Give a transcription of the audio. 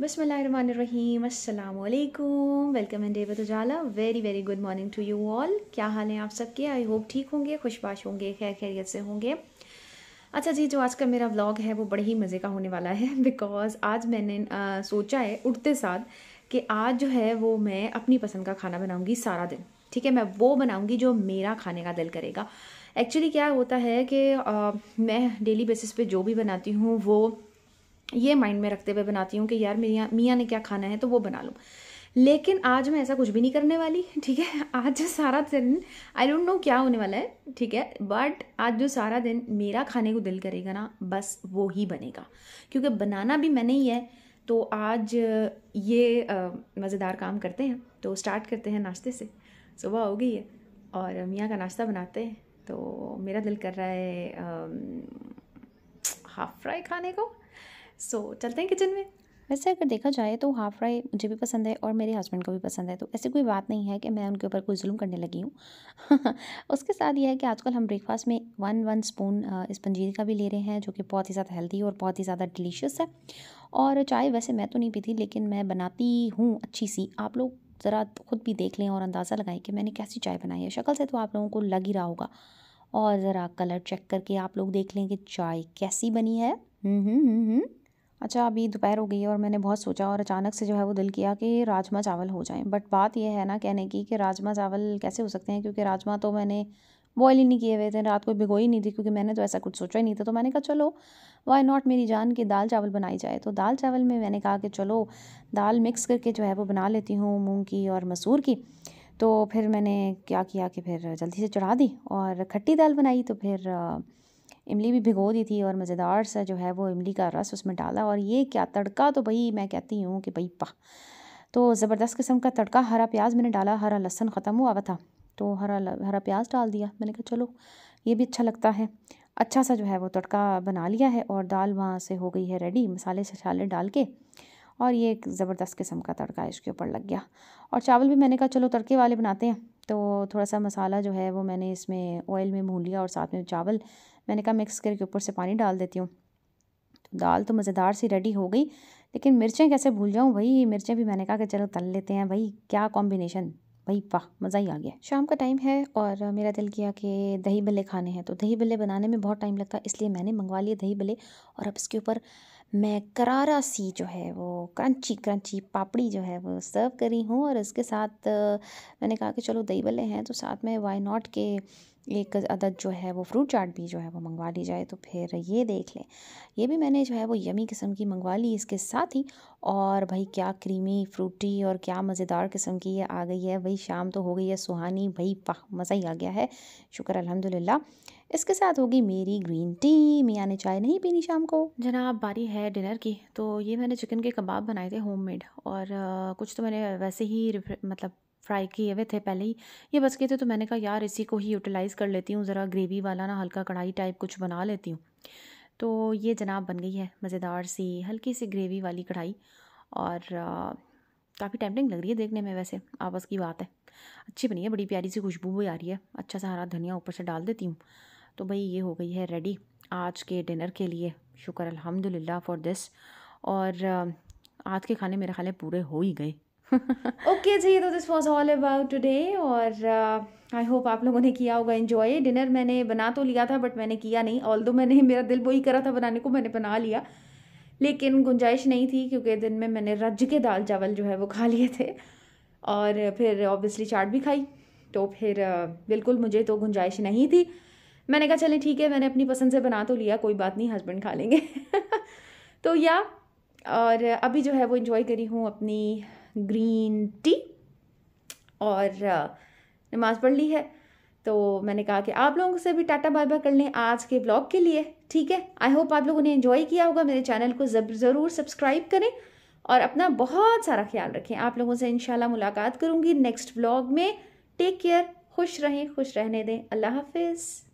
बसमीम अल्लाम welcome and डेवत उजाला very very good morning to you all क्या हाल है आप सबके आई होप ठीक होंगे खुशबाश होंगे खैर खैरियत से होंगे अच्छा जी जो आज का मेरा व्लॉग है वो बड़े ही मज़े का होने वाला है बिकॉज़ आज मैंने आ, सोचा है उठते साथ कि आज जो है वो मैं अपनी पसंद का खाना बनाऊँगी सारा दिन ठीक है मैं वो बनाऊँगी जो मेरा खाने का दिल करेगा एक्चुअली क्या होता है कि आ, मैं डेली बेसिस पे जो भी बनाती हूँ वो ये माइंड में रखते हुए बनाती हूँ कि यार मियाँ मियाँ ने क्या खाना है तो वो बना लूँ लेकिन आज मैं ऐसा कुछ भी नहीं करने वाली ठीक है आज जो सारा दिन आई डोंट नो क्या होने वाला है ठीक है बट आज जो सारा दिन मेरा खाने को दिल करेगा ना बस वो ही बनेगा क्योंकि बनाना भी मैंने ही है तो आज ये मज़ेदार काम करते हैं तो स्टार्ट करते हैं नाश्ते से सुबह हो गई है और मियाँ का नाश्ता बनाते हैं तो मेरा दिल कर रहा है हाफ़ फ्राई खाने को सो so, चलते हैं किचन में वैसे अगर देखा जाए तो हाफ फ्राई मुझे भी पसंद है और मेरे हस्बैंड को भी पसंद है तो ऐसी कोई बात नहीं है कि मैं उनके ऊपर कोई जुल्म करने लगी हूँ उसके साथ यह है कि आजकल हम ब्रेकफास्ट में वन वन स्पून इस पंजीरी का भी ले रहे हैं जो कि बहुत ही ज़्यादा हेल्दी और बहुत ही ज़्यादा डिलीशियस है और चाय वैसे मैं तो नहीं पीती लेकिन मैं बनाती हूँ अच्छी सी आप लोग ज़रा खुद भी देख लें और अंदाज़ा लगाएं कि मैंने कैसी चाय बनाई है शक्ल से तो आप लोगों को लग ही रहा होगा और ज़रा कलर चेक करके आप लोग देख लें कि चाय कैसी बनी है हम्म हम्म हम्म, हम्म। अच्छा अभी दोपहर हो गई है और मैंने बहुत सोचा और अचानक से जो है वो दिल किया कि राजमा चावल हो जाएं बट बात ये है ना कहने की कि राजमा चावल कैसे हो सकते हैं क्योंकि राजमा तो मैंने बॉयल ही नहीं किए हुए थे रात को भिगो ही नहीं थी क्योंकि मैंने तो ऐसा कुछ सोचा ही नहीं था तो मैंने कहा चलो वाई नॉट मेरी जान कि दाल चावल बनाई जाए तो दाल चावल में मैंने कहा कि चलो दाल मिक्स करके जो है वो बना लेती हूँ मूँग की और मसूर की तो फिर मैंने क्या किया कि फिर जल्दी से चढ़ा दी और खट्टी दाल बनाई तो फिर इमली भी भिगो दी थी और मज़ेदार सा जो है वो इमली का रस उसमें डाला और ये क्या तड़का तो भाई मैं कहती हूँ कि भाई पा तो ज़बरदस्त किस्म का तड़का हरा प्याज मैंने डाला हरा लहसन ख़त्म हुआ हुआ था तो हरा हरा प्याज डाल दिया मैंने कहा चलो ये भी अच्छा लगता है अच्छा सा जो है वो तड़का बना लिया है और दाल वहाँ से हो गई है रेडी मसाले शसाले डाल के और ये एक ज़बरदस्त किस्म का तड़का इसके ऊपर लग गया और चावल भी मैंने कहा चलो तड़के वाले बनाते हैं तो थोड़ा सा मसाला जो है वो मैंने इसमें ऑयल में भून लिया और साथ में चावल मैंने कहा मिक्स करके ऊपर से पानी डाल देती हूँ तो दाल तो मज़ेदार सी रेडी हो गई लेकिन मिर्चें कैसे भूल जाऊँ वही मिर्चें भी मैंने कहा कि चलो तल लेते हैं भाई क्या कॉम्बिनेशन भाई वाह मज़ा ही आ गया शाम का टाइम है और मेरा दिल किया कि दही बल्ले खाने हैं तो दही बल्ले बनाने में बहुत टाइम लगता है इसलिए मैंने मंगवा लिए दही बल्ले और अब इसके ऊपर मैं करारा सी जो है वो क्रंची क्रंची पापड़ी जो है वो सर्व करी हूँ और इसके साथ मैंने कहा कि चलो दही भले हैं तो साथ में वाई नॉट के एक अदद जो है वो फ्रूट चाट भी जो है वो मंगवा ली जाए तो फिर ये देख लें ये भी मैंने जो है वो यमी किस्म की मंगवा ली इसके साथ ही और भाई क्या क्रीमी फ्रूटी और क्या मज़ेदार किस्म की ये आ गई है भाई शाम तो हो गई है सुहानी भाई वाह मज़ा ही आ गया है शुक्र अलहमदिल्ला इसके साथ होगी मेरी ग्रीन टी मियाँ ने चाय नहीं पीनी शाम को जनाब बारी है डिनर की तो ये मैंने चिकन के कबाब बनाए थे होममेड और आ, कुछ तो मैंने वैसे ही मतलब फ्राई किए हुए थे पहले ही ये बस गए थे तो मैंने कहा यार इसी को ही यूटिलाइज़ कर लेती हूँ ज़रा ग्रेवी वाला ना हल्का कढ़ाई टाइप कुछ बना लेती हूँ तो ये जनाब बन गई है मज़ेदार सी हल्की सी ग्रेवी वाली कढ़ाई और काफ़ी टेम्पटिंग लग रही है देखने में वैसे आपस की बात है अच्छी बनी है बड़ी प्यारी सी खुशबू भी आ रही है अच्छा सा हरा धनिया ऊपर से डाल देती हूँ तो भाई ये हो गई है रेडी आज के डिनर के लिए शुक्र अल्हम्दुलिल्लाह फॉर दिस और आज के खाने मेरे ख्याल पूरे हो ही गए ओके जी तो this was all about today और आई होप आप लोगों ने किया होगा इन्जॉय डिनर मैंने बना तो लिया था बट मैंने किया नहीं ऑल दो मैंने मेरा दिल वही करा था बनाने को मैंने बना लिया लेकिन गुंजाइश नहीं थी क्योंकि दिन में मैंने रज के दाल चावल जो है वो खा लिए थे और फिर ऑब्वियसली चाट भी खाई तो फिर बिल्कुल मुझे तो गुंजाइश नहीं थी मैंने कहा चले ठीक है मैंने अपनी पसंद से बना तो लिया कोई बात नहीं हस्बैंड खा लेंगे तो या और अभी जो है वो इन्जॉय करी हूँ अपनी ग्रीन टी और नमाज़ पढ़ ली है तो मैंने कहा कि आप लोगों से भी टाटा बाय बाय कर लें आज के ब्लॉग के लिए ठीक है आई होप आप लोगों ने इन्जॉय किया होगा मेरे चैनल को ज़रूर सब्सक्राइब करें और अपना बहुत सारा ख्याल रखें आप लोगों से इन मुलाकात करूँगी नेक्स्ट ब्लॉग में टेक केयर खुश रहें खुश रहने दें अल्लाह हाफिज़